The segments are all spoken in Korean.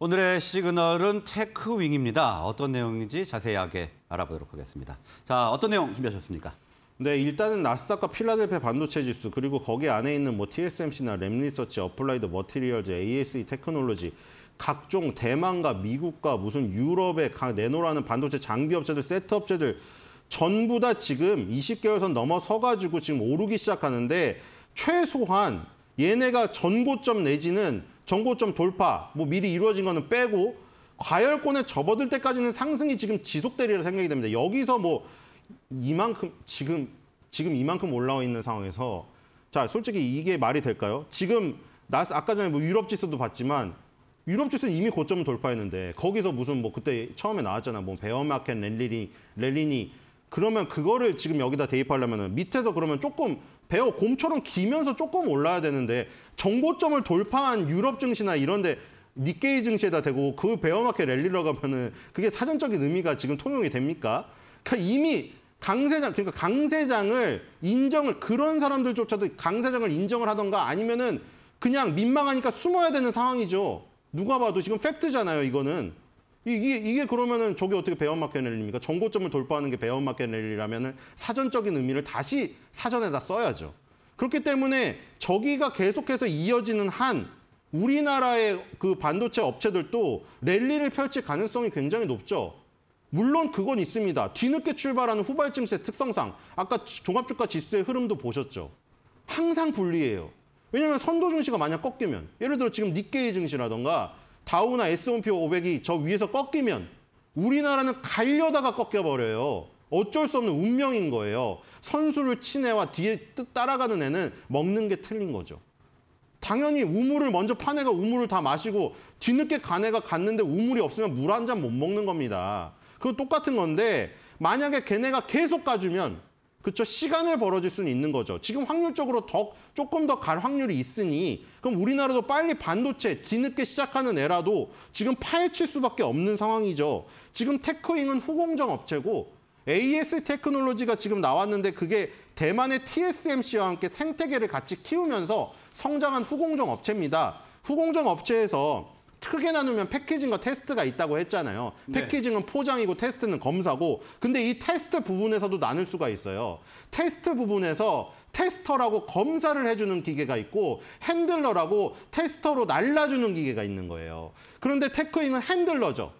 오늘의 시그널은 테크윙입니다. 어떤 내용인지 자세하게 알아보도록 하겠습니다. 자, 어떤 내용 준비하셨습니까? 네, 일단은 나스닥과 필라델피아 반도체 지수 그리고 거기 안에 있는 뭐 TSMC나 램리서치, 어플라이드 머티리얼즈, ASE 테크놀로지 각종 대만과 미국과 무슨 유럽의 각 내노라는 반도체 장비 업체들, 세트 업체들 전부 다 지금 20개월선 넘어서가지고 지금 오르기 시작하는데 최소한 얘네가 전고점 내지는 정고점 돌파, 뭐 미리 이루어진 거는 빼고 과열권에 접어들 때까지는 상승이 지금 지속되리라 생각이 됩니다. 여기서 뭐 이만큼 지금 지금 이만큼 올라와 있는 상황에서 자 솔직히 이게 말이 될까요? 지금 나 아까 전에 뭐 유럽 지수도 봤지만 유럽 지수는 이미 고점을 돌파했는데 거기서 무슨 뭐 그때 처음에 나왔잖아 뭐 베어마켓 렐리니 렐리니 그러면 그거를 지금 여기다 대입하려면 밑에서 그러면 조금 배어 곰처럼 기면서 조금 올라야 되는데 정고점을 돌파한 유럽 증시나 이런 데 니케이 증시에다 대고 그 베어마켓 랠리로 가면은 그게 사전적인 의미가 지금 통용이 됩니까? 그러니까 이미 강세장 그러니까 강세장을 인정을 그런 사람들조차도 강세장을 인정을 하던가 아니면은 그냥 민망하니까 숨어야 되는 상황이죠. 누가 봐도 지금 팩트잖아요, 이거는. 이게, 이게 그러면은 저게 어떻게 배언마켓넬입니까? 정고점을 돌파하는 게 배언마켓넬이라면은 사전적인 의미를 다시 사전에다 써야죠. 그렇기 때문에 저기가 계속해서 이어지는 한 우리나라의 그 반도체 업체들도 랠리를 펼칠 가능성이 굉장히 높죠. 물론 그건 있습니다. 뒤늦게 출발하는 후발증세 특성상 아까 종합주가 지수의 흐름도 보셨죠. 항상 불리해요. 왜냐하면 선도 증시가 만약 꺾이면 예를 들어 지금 니케이 증시라던가 다우나 S&P 500이 저 위에서 꺾이면 우리나라는 갈려다가 꺾여버려요. 어쩔 수 없는 운명인 거예요. 선수를 친 애와 뒤에 따라가는 애는 먹는 게 틀린 거죠. 당연히 우물을 먼저 파 애가 우물을 다 마시고 뒤늦게 간 애가 갔는데 우물이 없으면 물 한 잔 못 먹는 겁니다. 그거 똑같은 건데 만약에 걔네가 계속 가주면 그렇죠 시간을 벌어질 수는 있는 거죠. 지금 확률적으로 더 조금 더 갈 확률이 있으니 그럼 우리나라도 빨리 반도체 뒤늦게 시작하는 애라도 지금 파헤칠 수밖에 없는 상황이죠. 지금 테크잉은 후공정 업체고 AS 테크놀로지가 지금 나왔는데 그게 대만의 TSMC와 함께 생태계를 같이 키우면서 성장한 후공정 업체입니다. 후공정 업체에서 크게 나누면 패키징과 테스트가 있다고 했잖아요. 네. 패키징은 포장이고 테스트는 검사고 근데 이 테스트 부분에서도 나눌 수가 있어요. 테스트 부분에서 테스터라고 검사를 해주는 기계가 있고 핸들러라고 테스터로 날라주는 기계가 있는 거예요. 그런데 테크잉은 핸들러죠.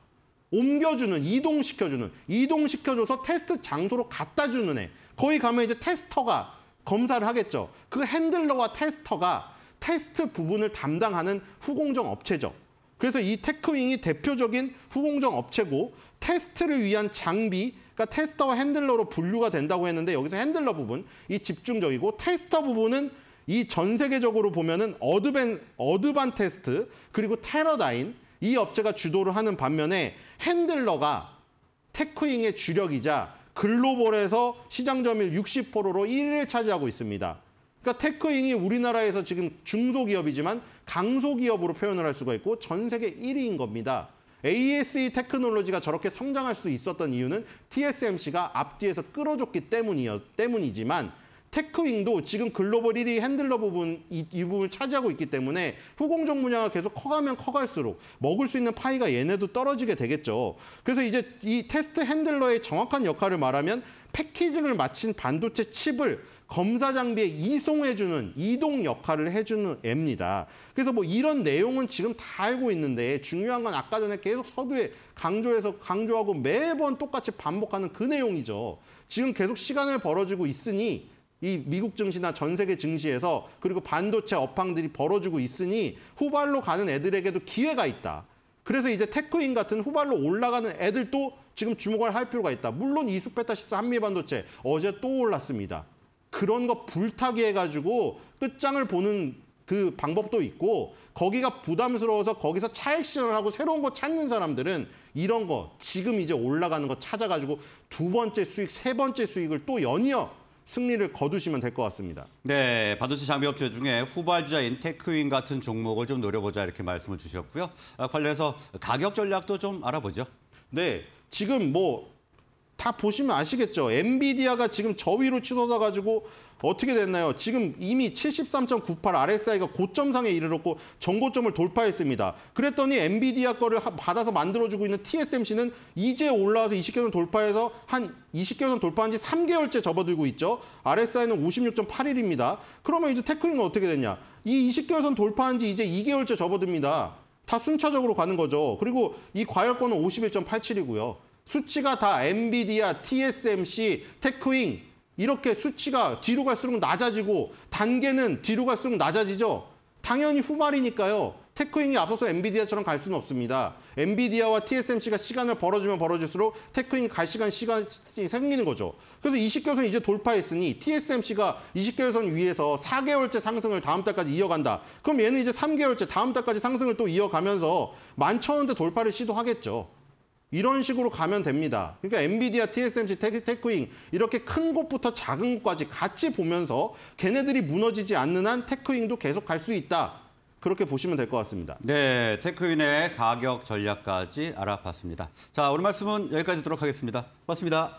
옮겨주는, 이동시켜주는, 이동시켜줘서 테스트 장소로 갖다 주는 애. 거기 가면 이제 테스터가 검사를 하겠죠. 그 핸들러와 테스터가 테스트 부분을 담당하는 후공정 업체죠. 그래서 이 테크윙이 대표적인 후공정 업체고 테스트를 위한 장비, 그러니까 테스터와 핸들러로 분류가 된다고 했는데 여기서 핸들러 부분, 이 집중적이고 테스터 부분은 이 전 세계적으로 보면은 어드밴, 어드반 테스트, 그리고 테러다인, 이 업체가 주도를 하는 반면에 핸들러가 테크윙의 주력이자 글로벌에서 시장 점유율 60%로 1위를 차지하고 있습니다. 그러니까 테크인이 우리나라에서 지금 중소기업이지만 강소기업으로 표현을 할 수가 있고 전 세계 1위인 겁니다. ASE 테크놀로지가 저렇게 성장할 수 있었던 이유는 TSMC가 앞뒤에서 끌어줬기 때문이었, 때문이지만 테크윙도 지금 글로벌 1위 핸들러 부분 이, 이, 부분을 차지하고 있기 때문에 후공정 분야가 계속 커가면 커갈수록 먹을 수 있는 파이가 얘네도 떨어지게 되겠죠. 그래서 이제 이 테스트 핸들러의 정확한 역할을 말하면 패키징을 마친 반도체 칩을 검사 장비에 이송해주는 이동 역할을 해주는 앱니다. 그래서 뭐 이런 내용은 지금 다 알고 있는데 중요한 건 아까 전에 계속 서두에 강조해서 강조하고 매번 똑같이 반복하는 그 내용이죠. 지금 계속 시간을 벌어지고 있으니 이 미국 증시나 전 세계 증시에서 그리고 반도체 업황들이 벌어지고 있으니 후발로 가는 애들에게도 기회가 있다. 그래서 이제 테크인 같은 후발로 올라가는 애들도 지금 주목을 할 필요가 있다. 물론 이수베타시스 한미반도체 어제 또 올랐습니다. 그런 거 불타게 해가지고 끝장을 보는 그 방법도 있고 거기가 부담스러워서 거기서 차액전을 하고 새로운 거 찾는 사람들은 이런 거 지금 이제 올라가는 거 찾아가지고 두 번째 수익, 세 번째 수익을 또 연이어 승리를 거두시면 될 것 같습니다. 네, 반도체 장비업체 중에 후발주자인 테크윈 같은 종목을 좀 노려보자 이렇게 말씀을 주셨고요. 아, 관련해서 가격 전략도 좀 알아보죠. 네, 지금 뭐다 보시면 아시겠죠. 엔비디아가 지금 저위로 치솟아 가지고 어떻게 됐나요? 지금 이미 73.98 RSI가 고점상에 이르렀고 전고점을 돌파했습니다. 그랬더니 엔비디아 거를 받아서 만들어주고 있는 TSMC는 이제 올라와서 20개선 돌파해서 한 20개선 돌파한 지 3개월째 접어들고 있죠. RSI는 56.81입니다. 그러면 이제 테크닉은 어떻게 됐냐? 이 20개선 월 돌파한 지 이제 2개월째 접어듭니다. 다 순차적으로 가는 거죠. 그리고 이 과열권은 51.87이고요. 수치가 다 엔비디아, TSMC, 테크윙 이렇게 수치가 뒤로 갈수록 낮아지고 단계는 뒤로 갈수록 낮아지죠. 당연히 후발이니까요. 테크윙이 앞서서 엔비디아처럼 갈 수는 없습니다. 엔비디아와 TSMC가 시간을 벌어주면 벌어질수록 테크윙갈 시간 시간이 생기는 거죠. 그래서 20개선 월 이제 돌파했으니 TSMC가 20개선 월 위에서 4개월째 상승을 다음 달까지 이어간다. 그럼 얘는 이제 3개월째 다음 달까지 상승을 또 이어가면서 1 1 0 0 0원대 돌파를 시도하겠죠. 이런 식으로 가면 됩니다. 그러니까 엔비디아, TSMC, 테크잉 이렇게 큰 곳부터 작은 곳까지 같이 보면서 걔네들이 무너지지 않는 한 테크잉도 계속 갈 수 있다. 그렇게 보시면 될 것 같습니다. 네, 테크윈의 가격 전략까지 알아봤습니다. 자, 오늘 말씀은 여기까지 듣도록 하겠습니다. 고맙습니다.